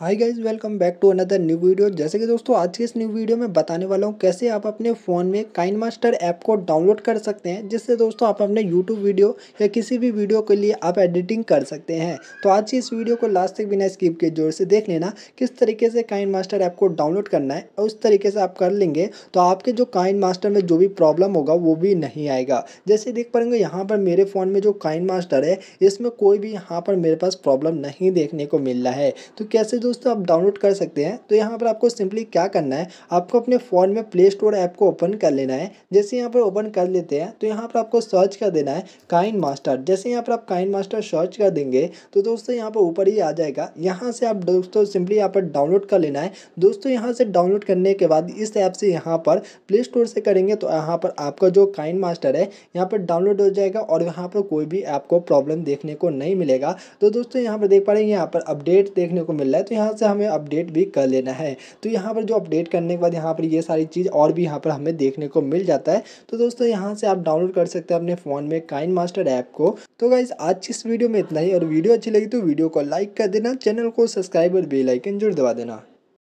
hi guys welcome back to another new video जैसे कि दोस्तों आज की इस न्यू वीडियो में बताने वाला हूँ कैसे आप अपने फ़ोन में काइन मास्टर ऐप को डाउनलोड कर सकते हैं जिससे दोस्तों आप अपने यूट्यूब वीडियो या किसी भी वीडियो के लिए आप एडिटिंग कर सकते हैं तो आज की इस वीडियो को लास्ट तक बिना स्किप के जोर से देख लेना किस तरीके से काइन मास्टर ऐप को डाउनलोड करना है और उस तरीके से आप कर लेंगे तो आपके जो काइन मास्टर में जो भी प्रॉब्लम होगा वो भी नहीं आएगा जैसे देख पाएंगे यहाँ पर मेरे फ़ोन में जो काइन मास्टर है इसमें कोई भी यहाँ पर मेरे पास प्रॉब्लम नहीं देखने को मिल रहा है तो कैसे दोस्तों आप डाउनलोड कर सकते हैं तो यहाँ पर आपको सिंपली क्या करना है आपको अपने फ़ोन में प्ले स्टोर ऐप को ओपन कर लेना है जैसे यहाँ पर ओपन कर लेते हैं तो यहाँ पर आपको सर्च कर देना है काइन मास्टर जैसे यहाँ पर आप काइन मास्टर सर्च कर देंगे तो दोस्तों यहाँ पर ऊपर ही आ जाएगा यहाँ से आप दोस्तों सिंपली यहाँ पर डाउनलोड कर लेना है दोस्तों यहाँ से डाउनलोड करने के बाद इस ऐप से यहाँ पर प्ले स्टोर से करेंगे तो यहाँ पर आपका जो काइन मास्टर है यहाँ पर डाउनलोड हो जाएगा और यहाँ पर कोई भी ऐप को प्रॉब्लम देखने को नहीं मिलेगा तो दोस्तों यहाँ पर देख पा रहे हैं यहाँ पर अपडेट देखने को मिल रहा है तो यहाँ से हमें अपडेट भी कर लेना है तो यहाँ पर जो अपडेट करने के बाद यहाँ पर ये सारी चीज़ और भी यहाँ पर हमें देखने को मिल जाता है तो दोस्तों यहाँ से आप डाउनलोड कर सकते हैं अपने फ़ोन में काइन मास्टर ऐप को तो गाइज आज की इस वीडियो में इतना ही और वीडियो अच्छी लगी तो वीडियो को लाइक कर देना चैनल को सब्सक्राइब और बेलाइकन जरूर दबा देना